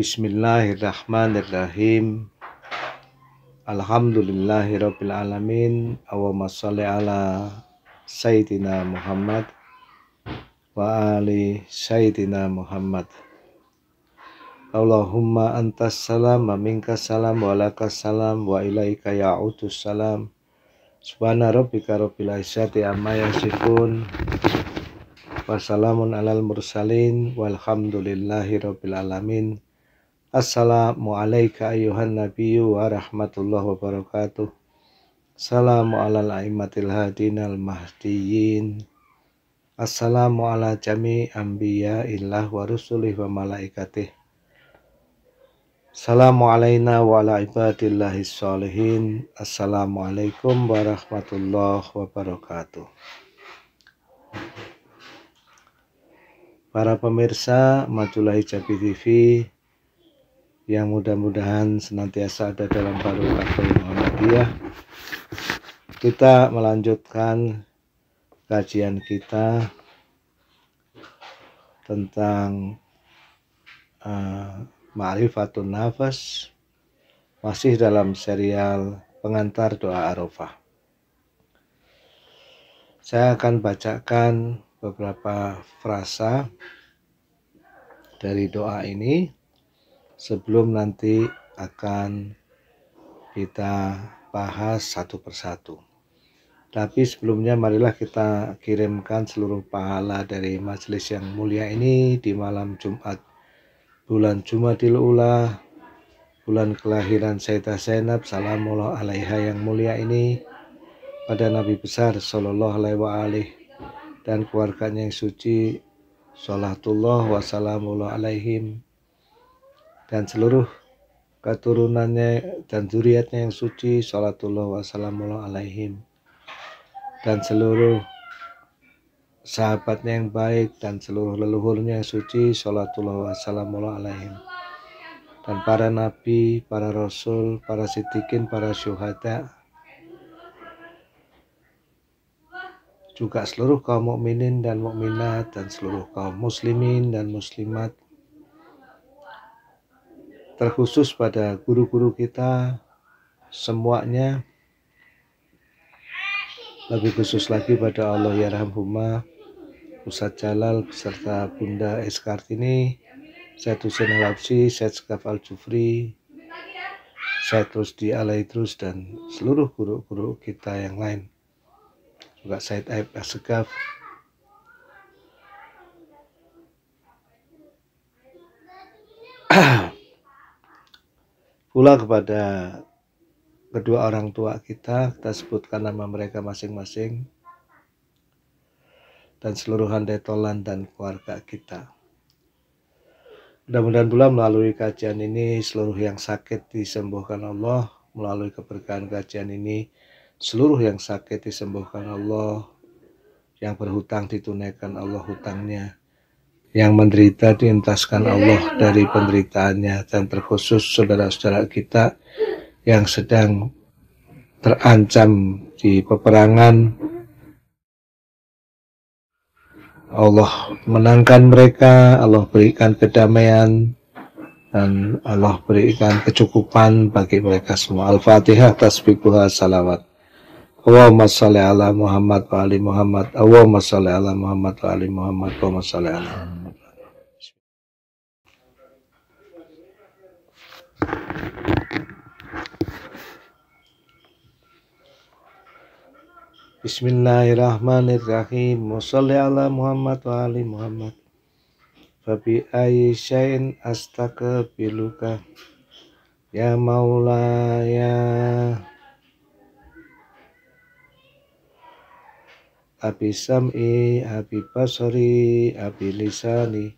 Bismillahirrahmanirrahim. Alhamdulillahirabbil alamin. Allahumma shalli ala sayyidina Muhammad wa ali sayyidina Muhammad. Allahumma antas salam wa minkas salam wa lakas salam wa ilaika ya'utus salam. Subhana rabbika rabbil izzati amma yasifun. Wassalamun alal mursalin walhamdulillahi rabbil alamin. Assalamu ayuhan nabiyyu wa rahmatullahi wa barakatuh. Salamu ala al-aimatil hadin mahdiyin Assalamu ala jami anbiya illah wa rusulih wa malaikatih. Salamu alaina wa ala ibadillahi sholihin. Assalamualaikum warahmatullahi wabarakatuh. Para pemirsa Majulah Hijabi TV, yang mudah-mudahan senantiasa ada dalam barokah Muhammadiyah. Kita melanjutkan kajian kita tentang uh, Ma'rifatun Nafas masih dalam serial pengantar doa Arafah. Saya akan bacakan beberapa frasa dari doa ini sebelum nanti akan kita bahas satu persatu. Tapi sebelumnya marilah kita kirimkan seluruh pahala dari majelis yang mulia ini di malam Jumat bulan Jumadil Ula bulan kelahiran Sayyidah Zainab salamullah alaiha yang mulia ini pada Nabi besar Shallallahu alaihi wa alih, dan keluarganya yang suci Salatullah wasalamullah alaihim dan seluruh keturunannya dan zuriatnya yang suci salatullah wasalamullah alaihim dan seluruh sahabatnya yang baik dan seluruh leluhurnya yang suci salatullah wasalamullah alaihim dan para nabi, para rasul, para sitikin, para syuhada juga seluruh kaum mukminin dan mukminat dan seluruh kaum muslimin dan muslimat terkhusus pada guru-guru kita semuanya lebih khusus lagi pada Allah ya Rahmahumma Ustadz Jalal beserta Bunda Eskartini Kartini saya Hussein al saya Sekaf Al-Jufri saya terus dialai Terus dan seluruh guru-guru kita yang lain juga saya Aib Asekaf pula kepada kedua orang tua kita, kita sebutkan nama mereka masing-masing, dan seluruh handai tolan dan keluarga kita. Mudah-mudahan pula melalui kajian ini seluruh yang sakit disembuhkan Allah, melalui keberkahan kajian ini seluruh yang sakit disembuhkan Allah, yang berhutang ditunaikan Allah hutangnya, yang menderita diintaskan iya, Allah iya, dari iya. penderitaannya dan terkhusus saudara-saudara kita yang sedang terancam di peperangan Allah menangkan mereka, Allah berikan kedamaian dan Allah berikan kecukupan bagi mereka semua. Al-Fatihah tasbihuha salawat. Allahumma salli ala Muhammad wa ali Muhammad. Allahumma salli ala Muhammad wa ali Muhammad. Allahumma salli ala Muhammad. Bismillahirrahmanirrahim. Musalli ala Muhammad wa ali Muhammad. Fabi aisyain astaqbiluka. Ya Maula ya Abi sam'i, abi basari, abi lisani,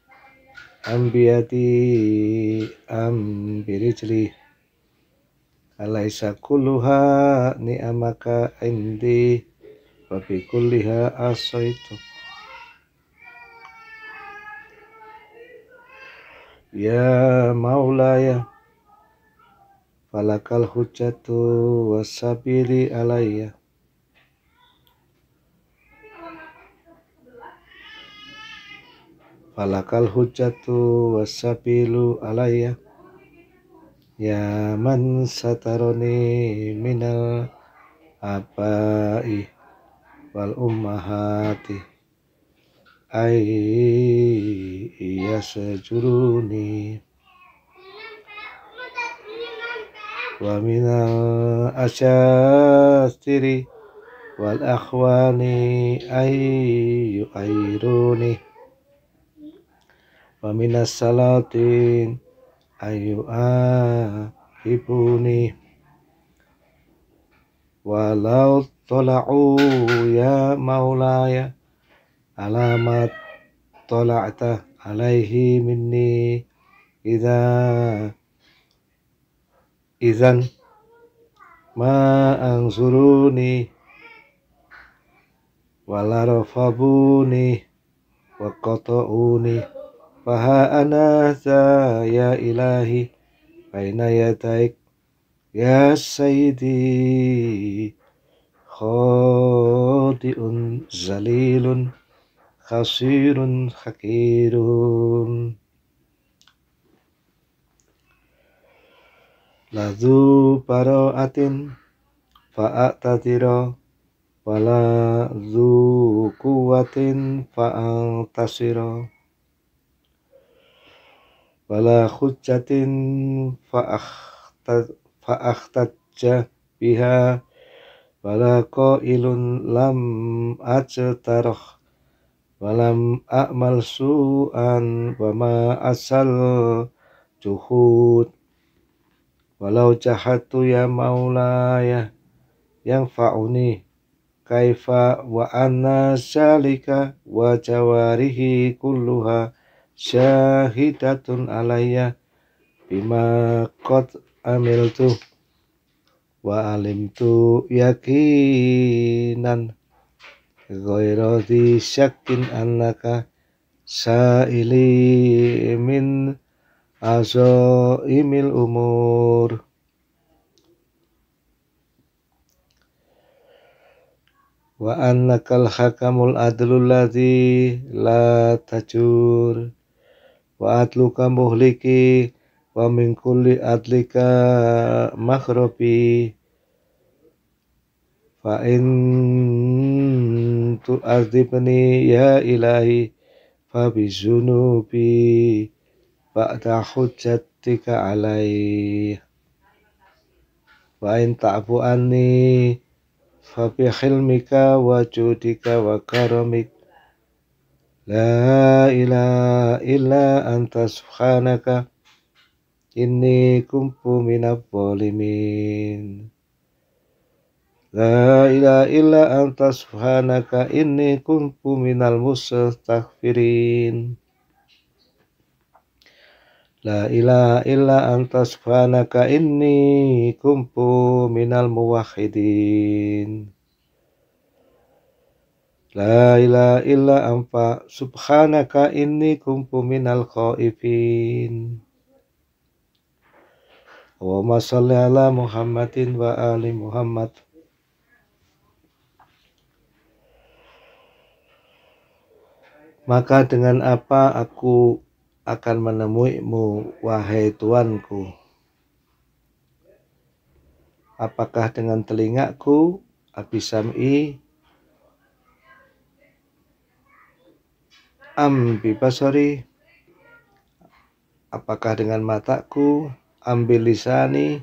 ambiyati, ambirijli. Alaisa kulluha ni'amaka indi Wafi kulliha asaitu Ya maulaya Falakal hujjatu wasabili alaiya Falakal hujjatu wasabilu alaiya Ya man sataroni minal abai wal ummahati ay yasjuruni wa minal asyastiri wal akhwani ay yu'airuni wa minas salatin ayu ahibuni walau Tola'u ya maulaya alamat tola'ta alaihi minni idha izan ma angzuruni walarafabuni rafabuni wa qata'uni faha anasa ya ilahi baina ya sayyidi khati'un zalilun khasirun hakirun Lazu para atin fa'ak tatiro Wala zu kuatin fa'ang tasiro Wala khujatin fa'ak fa biha wala ilun lam ajtarah walam a'mal su'an wa ma asal juhud walau jahatu ya maulaya yang fa'uni kaifa wa anna syalika wa jawarihi kulluha syahidatun alaya bima qad amiltu wa alim tu yakinan ghaira di syakin annaka sa'ili min azaimil umur wa annakal hakamul adlul ladzi la tajur wa atluka muhliki wa min kulli adlika maghrabi fa in azibni ya ilahi fa bi zunubi ba'da hujjatika alai wa in ta'fu anni fa bi khilmika wa judika wa karamik la ilaha illa anta subhanaka ini kumpu minapolimin La ilaha illa anta subhanaka inni kuntu minal mustaghfirin La ilaha illa anta subhanaka inni kuntu minal muwahhidin La ilaha illa anta subhanaka inni kuntu minal khaifin Allahumma salli ala Muhammadin wa ali Muhammad. Maka dengan apa aku akan menemuimu, wahai Tuanku? Apakah dengan telingaku, abisam'i, am Apakah dengan mataku, ambilisani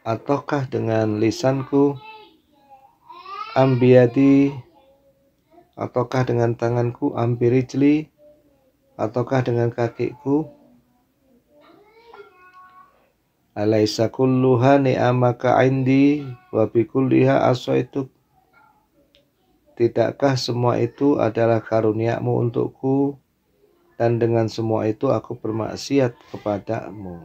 ataukah dengan lisanku ambiyati ataukah dengan tanganku ambirijli ataukah dengan kakiku alaisa kulluha ni'amaka indi wa bikulliha asaituk tidakkah semua itu adalah karuniamu untukku dan dengan semua itu aku bermaksiat kepadamu.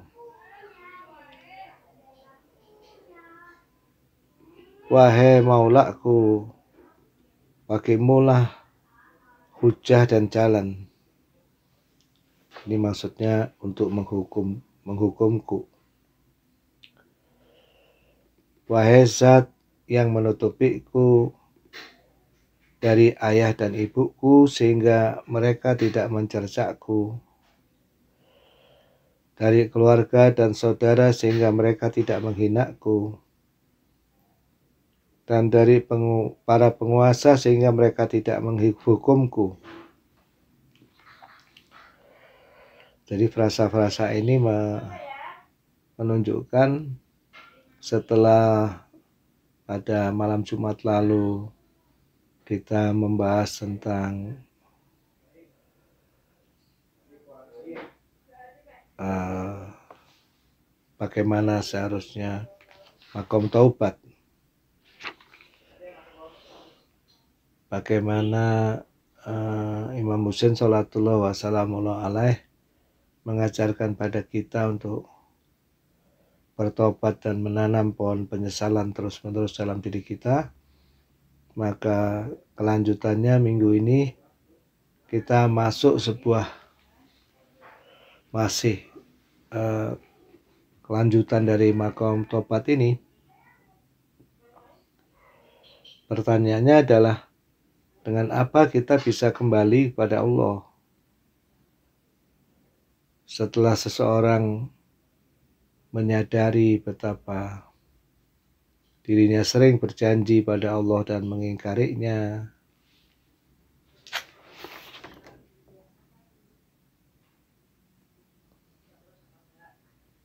Wahai maulaku, bagimulah hujah dan jalan. Ini maksudnya untuk menghukum menghukumku. Wahai zat yang menutupiku dari ayah dan ibuku sehingga mereka tidak mencercakku dari keluarga dan saudara sehingga mereka tidak menghinaku dan dari pengu para penguasa sehingga mereka tidak menghukumku jadi frasa-frasa ini menunjukkan setelah pada malam Jumat lalu kita membahas tentang uh, bagaimana seharusnya makom taubat. Bagaimana uh, Imam Husain Salatullah Wasalamullah Alaih mengajarkan pada kita untuk bertobat dan menanam pohon penyesalan terus-menerus dalam diri kita maka kelanjutannya minggu ini kita masuk sebuah masih eh, kelanjutan dari makom topat ini pertanyaannya adalah dengan apa kita bisa kembali kepada Allah setelah seseorang menyadari betapa Dirinya sering berjanji pada Allah dan mengingkarinya.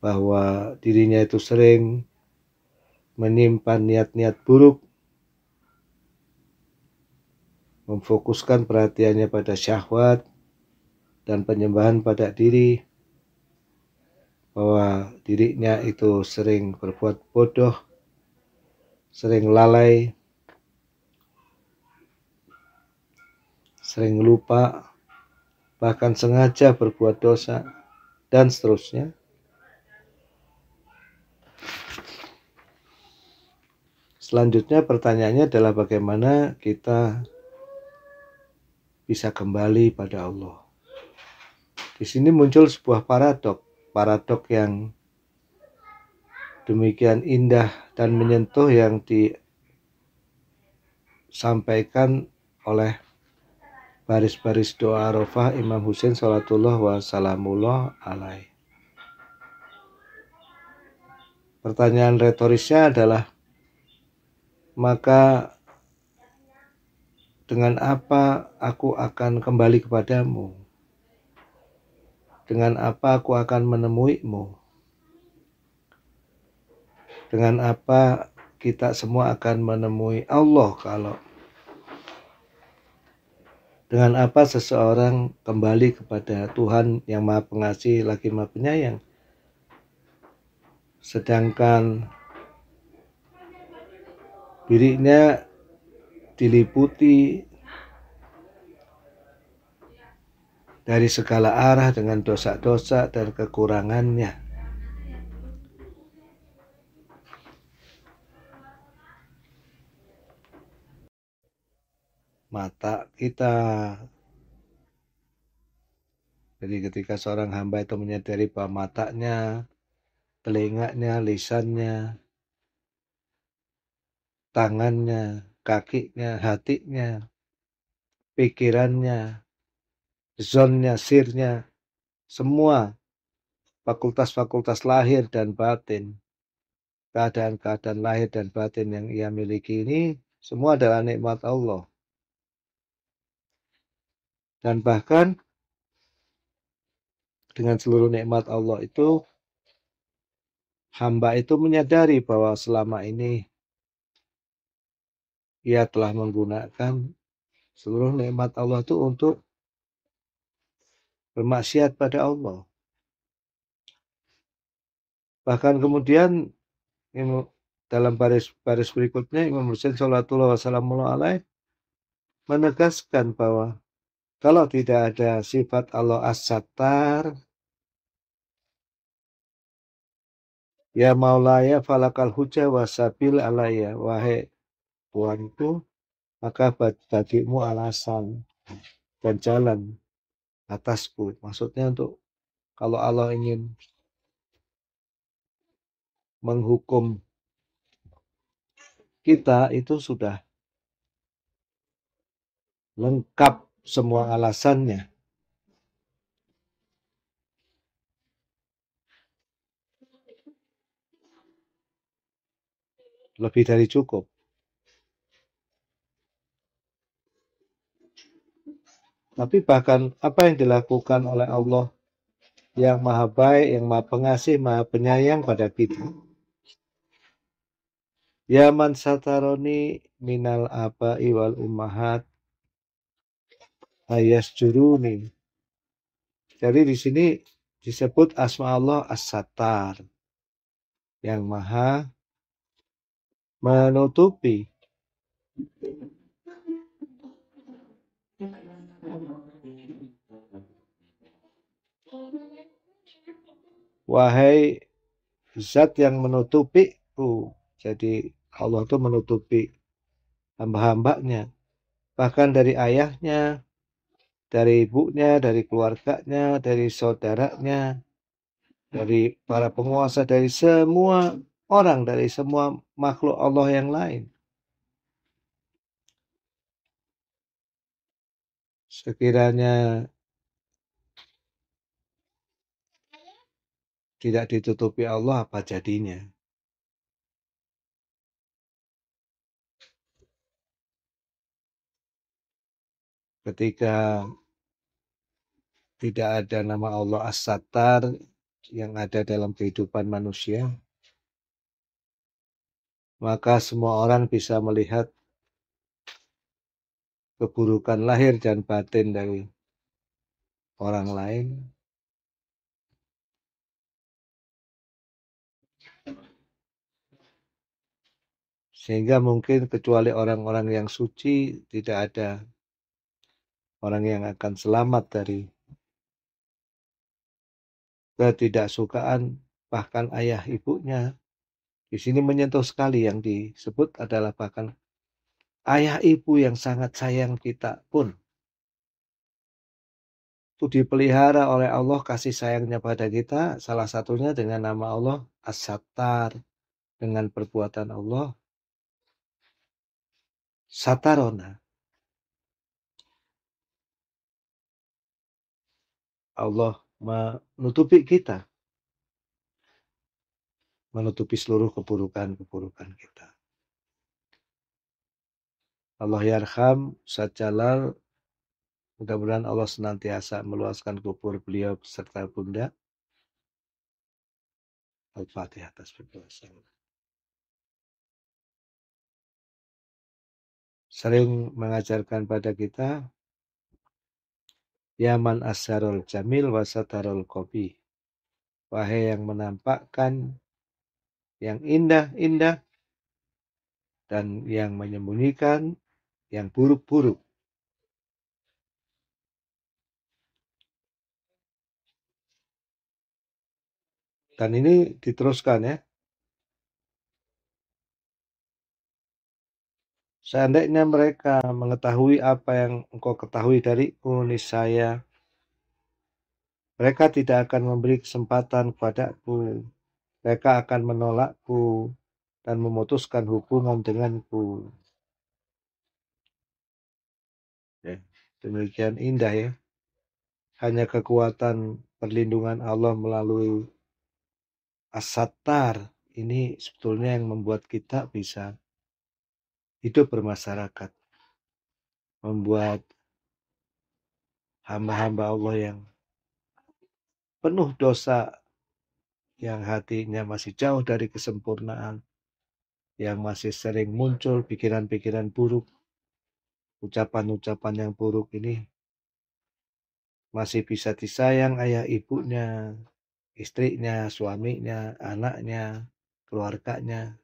Bahwa dirinya itu sering menyimpan niat-niat buruk, memfokuskan perhatiannya pada syahwat dan penyembahan pada diri, bahwa dirinya itu sering berbuat bodoh sering lalai, sering lupa, bahkan sengaja berbuat dosa, dan seterusnya. Selanjutnya pertanyaannya adalah bagaimana kita bisa kembali pada Allah. Di sini muncul sebuah paradok, paradok yang demikian indah dan menyentuh yang disampaikan oleh baris-baris doa arafah Imam Husain salatullah wa salamullah alaih. Pertanyaan retorisnya adalah maka dengan apa aku akan kembali kepadamu? Dengan apa aku akan menemuimu? dengan apa kita semua akan menemui Allah kalau dengan apa seseorang kembali kepada Tuhan yang Maha Pengasih lagi Maha Penyayang. Sedangkan dirinya diliputi dari segala arah dengan dosa-dosa dan kekurangannya. mata kita. Jadi ketika seorang hamba itu menyadari bahwa matanya, telinganya, lisannya, tangannya, kakinya, hatinya, pikirannya, zonnya, sirnya, semua fakultas-fakultas lahir dan batin, keadaan-keadaan lahir dan batin yang ia miliki ini semua adalah nikmat Allah. Dan bahkan dengan seluruh nikmat Allah itu hamba itu menyadari bahwa selama ini ia telah menggunakan seluruh nikmat Allah itu untuk bermaksiat pada Allah. Bahkan kemudian dalam baris-baris berikutnya Imam Hussein Salatullah Wasallam menegaskan bahwa kalau tidak ada sifat Allah As-Sattar, Ya Maulaya falakal hujah wasabil alaya. Wahai Tuhanku, maka bagimu alasan dan jalan atasku. Maksudnya untuk kalau Allah ingin menghukum kita itu sudah lengkap semua alasannya. Lebih dari cukup. Tapi bahkan apa yang dilakukan oleh Allah yang maha baik, yang maha pengasih, maha penyayang pada kita. Ya man sataroni minal apa Iwal ummahat ayas juruni. Jadi di sini disebut asma Allah as-satar yang maha menutupi. Wahai zat yang menutupi, oh, jadi Allah itu menutupi hamba-hambanya, bahkan dari ayahnya, dari ibunya, dari keluarganya, dari saudaranya, dari para penguasa, dari semua orang, dari semua makhluk Allah yang lain. Sekiranya tidak ditutupi Allah apa jadinya? Ketika tidak ada nama Allah As-Sattar yang ada dalam kehidupan manusia. Maka semua orang bisa melihat keburukan lahir dan batin dari orang lain. Sehingga mungkin kecuali orang-orang yang suci tidak ada orang yang akan selamat dari ketidaksukaan bahkan ayah ibunya. Di sini menyentuh sekali yang disebut adalah bahkan ayah ibu yang sangat sayang kita pun itu dipelihara oleh Allah kasih sayangnya pada kita salah satunya dengan nama Allah As-Sattar dengan perbuatan Allah Satarona Allah menutupi kita. Menutupi seluruh keburukan-keburukan kita. Allah yarham Mudah-mudahan Allah senantiasa meluaskan kubur beliau beserta bunda. Al-Fatihah atas berdoa. Sering mengajarkan pada kita Yaman asarul jamil wasatarul kopi. Wahai yang menampakkan yang indah-indah dan yang menyembunyikan yang buruk-buruk. Dan ini diteruskan ya. Seandainya mereka mengetahui apa yang engkau ketahui dari dariku, saya, mereka tidak akan memberi kesempatan kepadaku. Mereka akan menolakku dan memutuskan hubungan denganku. Ya, demikian indah ya. Hanya kekuatan perlindungan Allah melalui asatar ini sebetulnya yang membuat kita bisa hidup bermasyarakat. Membuat hamba-hamba Allah yang penuh dosa, yang hatinya masih jauh dari kesempurnaan, yang masih sering muncul pikiran-pikiran buruk, ucapan-ucapan yang buruk ini masih bisa disayang ayah ibunya, istrinya, suaminya, anaknya, keluarganya,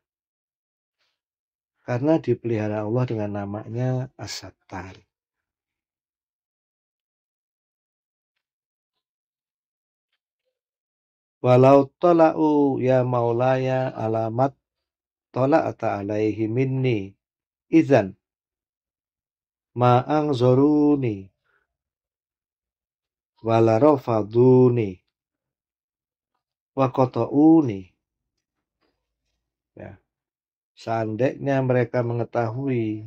karena dipelihara Allah dengan namanya as Walau tola'u ya maulaya alamat tola'ata alaihi minni izan ma'ang zoruni wala wakoto'uni wa Seandainya mereka mengetahui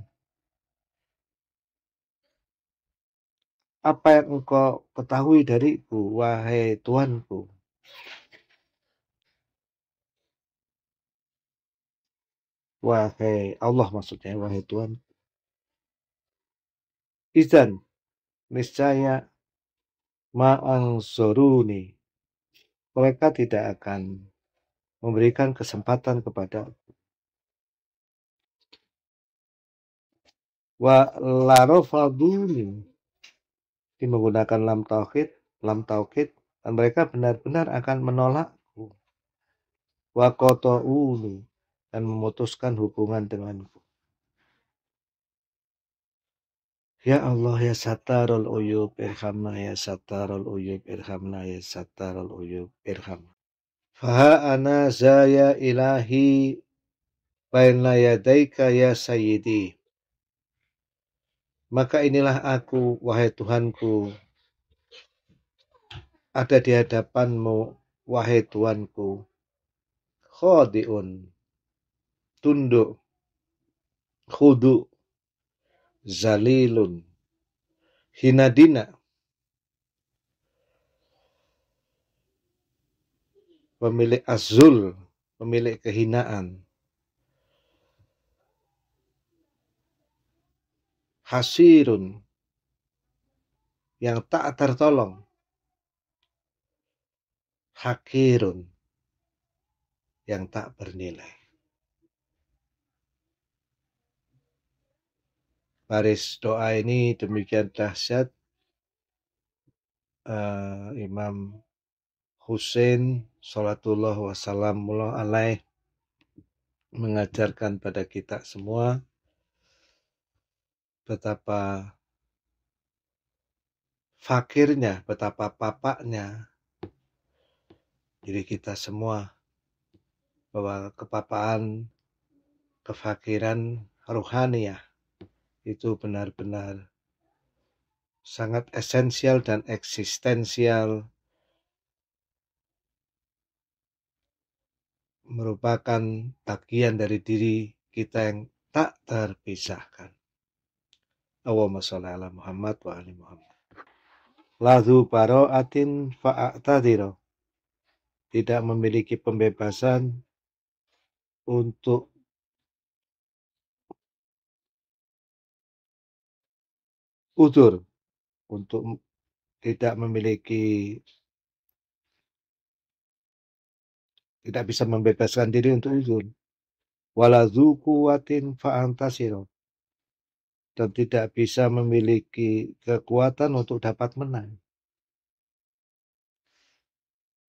apa yang engkau ketahui dariku, wahai Tuanku. Wahai Allah maksudnya, wahai Tuhan. Izan, niscaya ma'angsuruni. Mereka tidak akan memberikan kesempatan kepada wa larofaduni menggunakan lam tauhid lam tauhid dan mereka benar-benar akan menolakku wa kotouni dan memutuskan hubungan denganku Ya Allah ya Sattarul Uyub irhamna ya Sattarul Uyub irhamna ya Sattarul Uyub irhamna Faha ana zaya ilahi baina yadaika ya sayyidi maka inilah aku, wahai Tuhanku, ada di hadapanmu, wahai Tuhanku. Khodi'un, tunduk, khudu, zalilun, hinadina. Pemilik azul, pemilik kehinaan. hasirun yang tak tertolong hakirun yang tak bernilai baris doa ini demikian dahsyat uh, Imam Hussein Salatullah Wasalam Alaih mengajarkan pada kita semua Betapa fakirnya, betapa papaknya diri kita semua bahwa kepapaan, kefakiran rohani ya itu benar-benar sangat esensial dan eksistensial merupakan bagian dari diri kita yang tak terpisahkan. Allahumma sholli ala Muhammad wa ali Muhammad. Ladhu bara'atin fa'atadiro. Tidak memiliki pembebasan untuk udur untuk tidak memiliki tidak bisa membebaskan diri untuk uzur. Wala kuatin fa'antasiro dan tidak bisa memiliki kekuatan untuk dapat menang.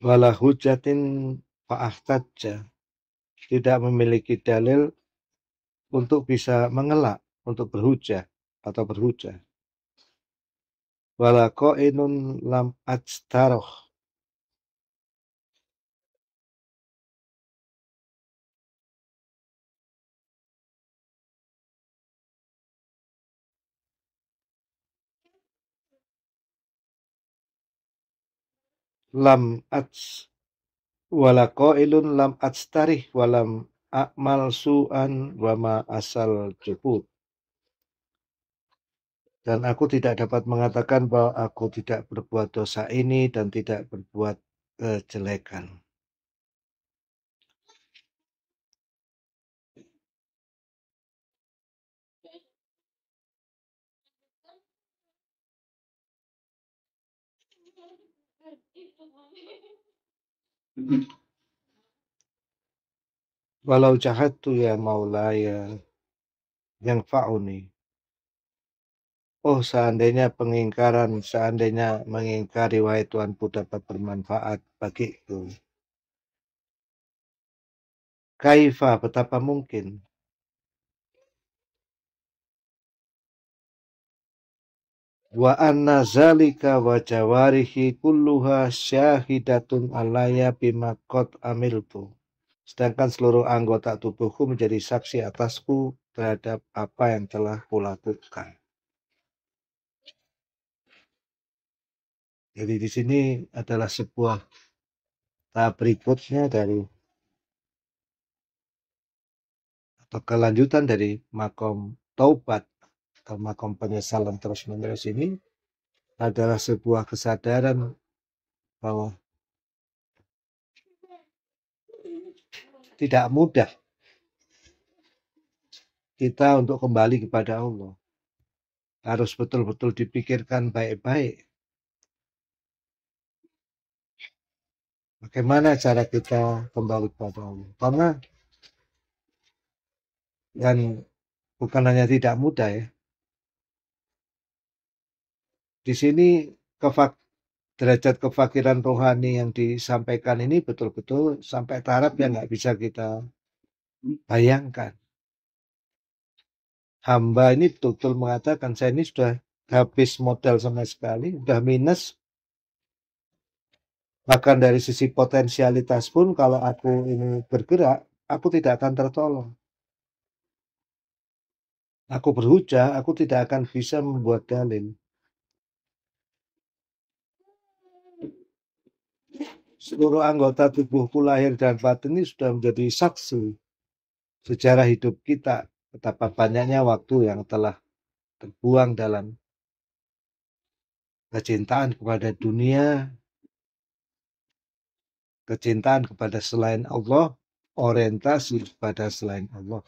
Walau hujatin fa'ahtadja Tidak memiliki dalil untuk bisa mengelak, untuk berhujah atau berhujah. Wala inun lam ajtaroh lam ats wala qailun lam atstarih walam a'mal su'an wama asal jubut. Dan aku tidak dapat mengatakan bahwa aku tidak berbuat dosa ini dan tidak berbuat kejelekan. Eh, Mm-hmm. Walau jahat tu ya maulaya yang fauni. Oh seandainya pengingkaran, seandainya mengingkari wahai pun dapat bermanfaat bagiku. Kaifa betapa mungkin wa anna zalika wa jawarihi kulluha syahidatun alaya bima qad amiltu sedangkan seluruh anggota tubuhku menjadi saksi atasku terhadap apa yang telah kulakukan jadi di sini adalah sebuah tahap berikutnya dari atau kelanjutan dari makom taubat Kompanya Salam terus menerus ini adalah sebuah kesadaran bahwa tidak mudah kita untuk kembali kepada Allah. Harus betul-betul dipikirkan baik-baik. Bagaimana cara kita kembali kepada Allah? Karena dan bukan hanya tidak mudah ya, di sini kefak derajat kefakiran rohani yang disampaikan ini betul-betul sampai taraf yang nggak bisa kita bayangkan. Hamba ini betul-betul mengatakan saya ini sudah habis modal sama sekali, sudah minus. Bahkan dari sisi potensialitas pun kalau aku ini bergerak, aku tidak akan tertolong. Aku berhujah, aku tidak akan bisa membuat dalil seluruh anggota tubuhku lahir dan batin ini sudah menjadi saksi sejarah hidup kita betapa banyaknya waktu yang telah terbuang dalam kecintaan kepada dunia kecintaan kepada selain Allah orientasi kepada selain Allah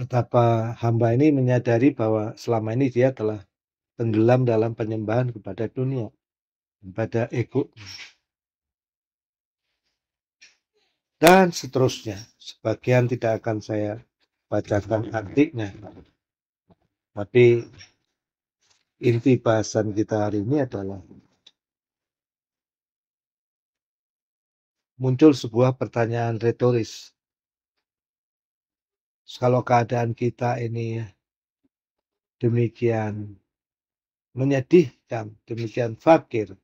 betapa hamba ini menyadari bahwa selama ini dia telah tenggelam dalam penyembahan kepada dunia, kepada ego, dan seterusnya. Sebagian tidak akan saya bacakan artinya, tapi inti bahasan kita hari ini adalah muncul sebuah pertanyaan retoris. Kalau keadaan kita ini demikian menyedihkan, demikian fakir,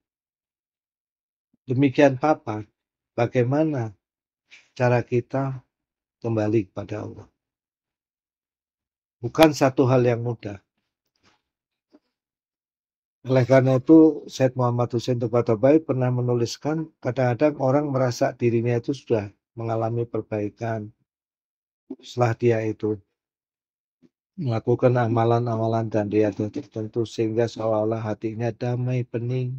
demikian papa, bagaimana cara kita kembali kepada Allah. Bukan satu hal yang mudah. Oleh karena itu, Said Muhammad Hussein Tobatobai pernah menuliskan, kadang-kadang orang merasa dirinya itu sudah mengalami perbaikan setelah dia itu melakukan amalan-amalan dan dia tertentu sehingga seolah-olah hatinya damai pening.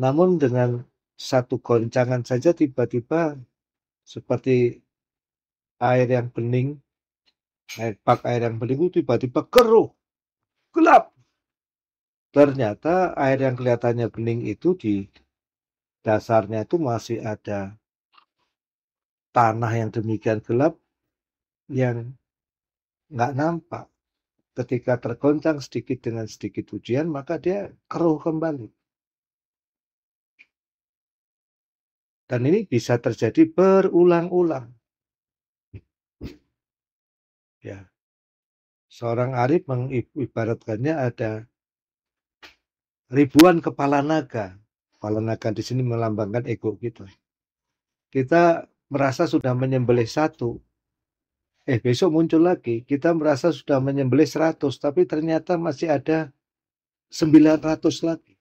Namun dengan satu goncangan saja tiba-tiba seperti air yang bening, air pak air yang bening itu tiba-tiba keruh, gelap. Ternyata air yang kelihatannya bening itu di dasarnya itu masih ada tanah yang demikian gelap yang nggak nampak. Ketika tergoncang sedikit dengan sedikit ujian, maka dia keruh kembali. Dan ini bisa terjadi berulang-ulang. Ya. Seorang arif mengibaratkannya ada ribuan kepala naga. Kepala naga di sini melambangkan ego kita. Kita merasa sudah menyembelih satu, Eh besok muncul lagi, kita merasa sudah menyembelih 100, tapi ternyata masih ada 900 lagi.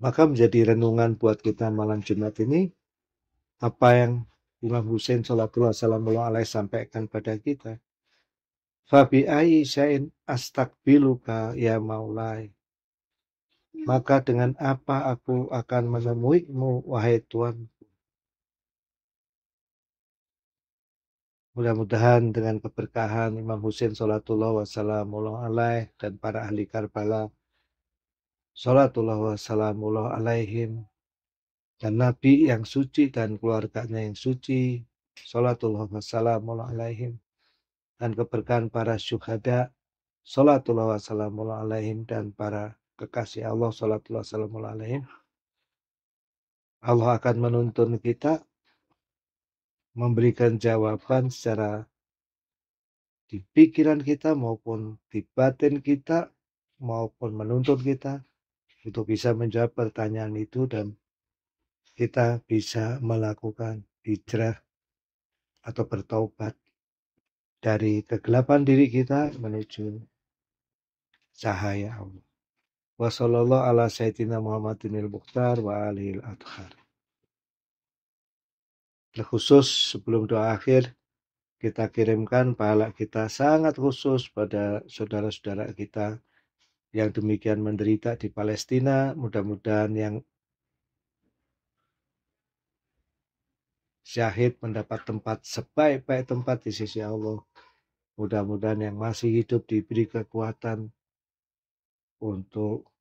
Maka menjadi renungan buat kita malam Jumat ini, apa yang Imam Hussein Salatul Salamulah Alaih sampaikan pada kita. Fabi ayi syain ya maulai. Maka dengan apa aku akan menemuimu, wahai Tuhan Mudah-mudahan dengan keberkahan Imam Husain Salatullah wassalamu alaih dan para ahli Karbala Salatullah wassalamu alaihim dan Nabi yang suci dan keluarganya yang suci Salatullah wassalamu alaihim dan keberkahan para syuhada Salatullah wassalamu alaihim dan para kekasih Allah Salatullah wassalamu alaihim Allah akan menuntun kita memberikan jawaban secara di pikiran kita maupun di batin kita maupun menuntut kita untuk bisa menjawab pertanyaan itu dan kita bisa melakukan hijrah atau bertaubat dari kegelapan diri kita menuju cahaya Allah. Wassalamualaikum warahmatullahi wabarakatuh terkhusus sebelum doa akhir kita kirimkan pahala kita sangat khusus pada saudara-saudara kita yang demikian menderita di Palestina mudah-mudahan yang syahid mendapat tempat sebaik-baik tempat di sisi Allah. Mudah-mudahan yang masih hidup diberi kekuatan untuk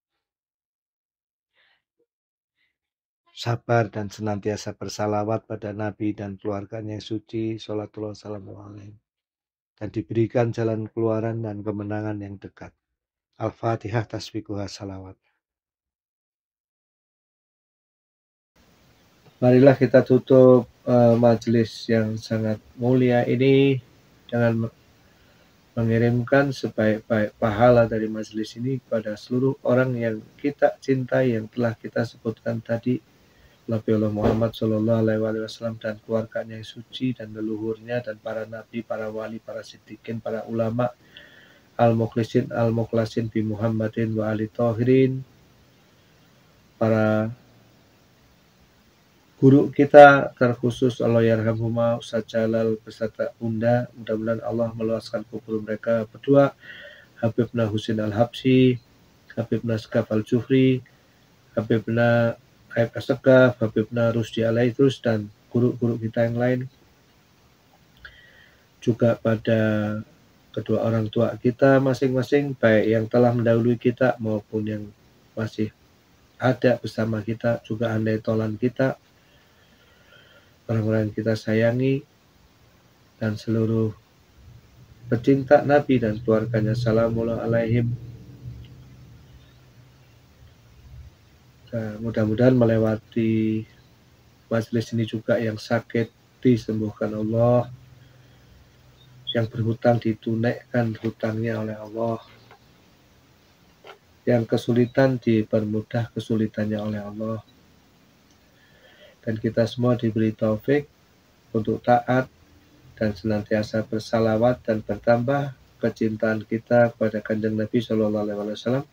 sabar dan senantiasa bersalawat pada Nabi dan keluarganya yang suci, sholatullah salamu alaikum. Dan diberikan jalan keluaran dan kemenangan yang dekat. Al-Fatihah tasbikuha salawat. Marilah kita tutup uh, eh, majelis yang sangat mulia ini dengan mengirimkan sebaik-baik pahala dari majelis ini kepada seluruh orang yang kita cintai yang telah kita sebutkan tadi Allah Muhammad Shallallahu Alaihi Wasallam dan keluarganya yang suci dan leluhurnya dan para nabi, para wali, para sidikin, para ulama, al muklisin al muklasin bi Muhammadin wa ali tohirin, para guru kita terkhusus Allah Yarhamhuma Ustaz Jalal beserta Unda mudah-mudahan Allah meluaskan kubur mereka berdua Habibna Husin Al-Habsi Habibna Skaf Al-Jufri Habibna Habib Astegaf, di Rusdi terus dan guru-guru kita yang lain. Juga pada kedua orang tua kita masing-masing, baik yang telah mendahului kita maupun yang masih ada bersama kita, juga andai tolan kita, orang-orang yang kita sayangi, dan seluruh pecinta Nabi dan keluarganya. Salamullah alaihim Nah, mudah-mudahan melewati majelis ini juga yang sakit disembuhkan Allah, yang berhutang ditunaikan hutangnya oleh Allah, yang kesulitan dipermudah kesulitannya oleh Allah. Dan kita semua diberi taufik untuk taat dan senantiasa bersalawat dan bertambah kecintaan kita kepada kanjeng Nabi Shallallahu Alaihi Wasallam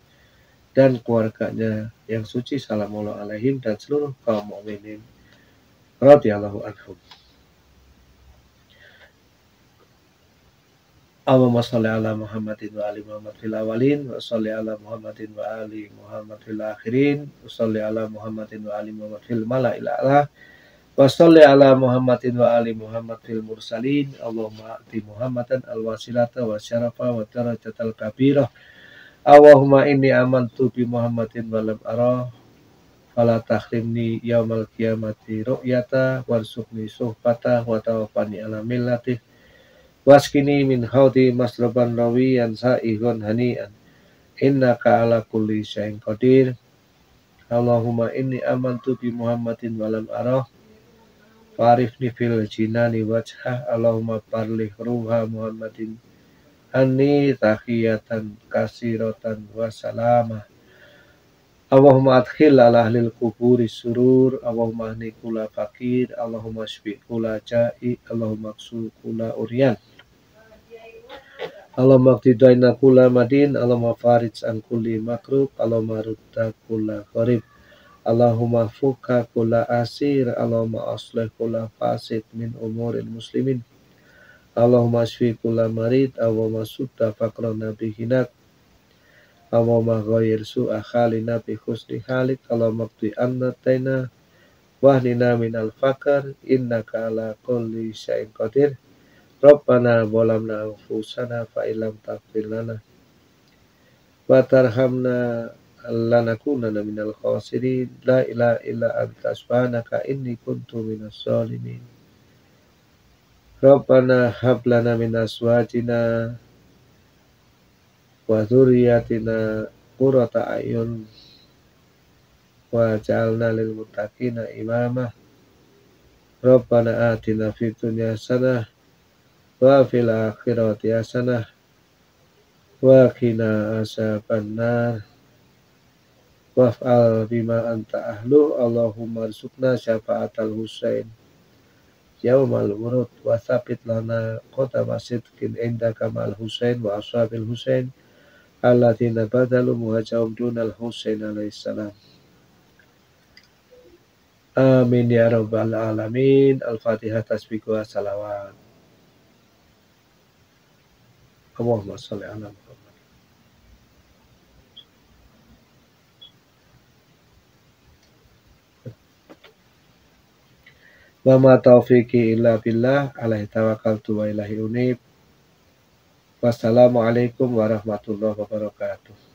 dan keluarganya yang suci salamullah alaihim dan seluruh kaum mukminin radhiyallahu anhum. Allahumma salli ala Muhammadin wa ali Muhammad fil awalin wa salli ala Muhammadin wa ali Muhammad fil akhirin wa salli ala Muhammadin wa ali Muhammad fil mala'il a'la wa salli ala Muhammadin wa ali Muhammad fil mursalin Allahumma ati Muhammadan al wasilata wa syarafa wa darajatal kabirah Allahumma inni amantu bi Muhammadin walam arah fala takhrimni yaumal qiyamati ru'yata warzuqni suhbata wa tawafani ala millati waskini min haudi masraban rawiyan sa'ihun hani'an innaka ala kulli syai'in qadir Allahumma inni amantu bi Muhammadin walam arah Farifni fil jinani wajhah Allahumma parlih ruha Muhammadin anni tahiyatan kasiratan wa salama. Allahumma adkhil ala ahlil kuburi surur, Allahumma ahni kula fakir, Allahumma shfi kula jai, Allahumma aksu kula urian. Allahumma aktidaina kula madin, Allahumma farij an kulli makrub, Allahumma rutta kula qarib. Allahumma fuka kula asir, Allahumma aslih kula fasid min umuril muslimin. Allahumma shfi kulla marid Allahumma sudda faqran nabi hinak Allahumma ghayir su'a khalina nabi husni halik Allahumma qdi anna taina wahnina minal fakar innaka ala kulli syai'in qadir Rabbana bolamna anfusana fa ilam takfir lana wa tarhamna lanakunanna minal khasirin la ilaha illa anta subhanaka inni kuntu minas salimin Rabbana hablana min aswajina wa dzurriyyatina qurrata a'yun waj'alna lil muttaqina imama Rabbana atina fid sana hasanah wa fil akhirati hasanah wa qina waf'al bima anta ahlu Allahumma siapa syafa'atal husain yaumal urud wa sabit lana kota masjid kin enda kamal Husain wa ashabil Husain allatina badalu muhajahum dunal Husain salam Amin ya rabbal alamin Al-Fatihah tasbih wa salawat Allahumma salli ala Wa ma taufiqi illa billah alaihi tawakkaltu wa ilahi unib. Wassalamualaikum warahmatullahi wabarakatuh.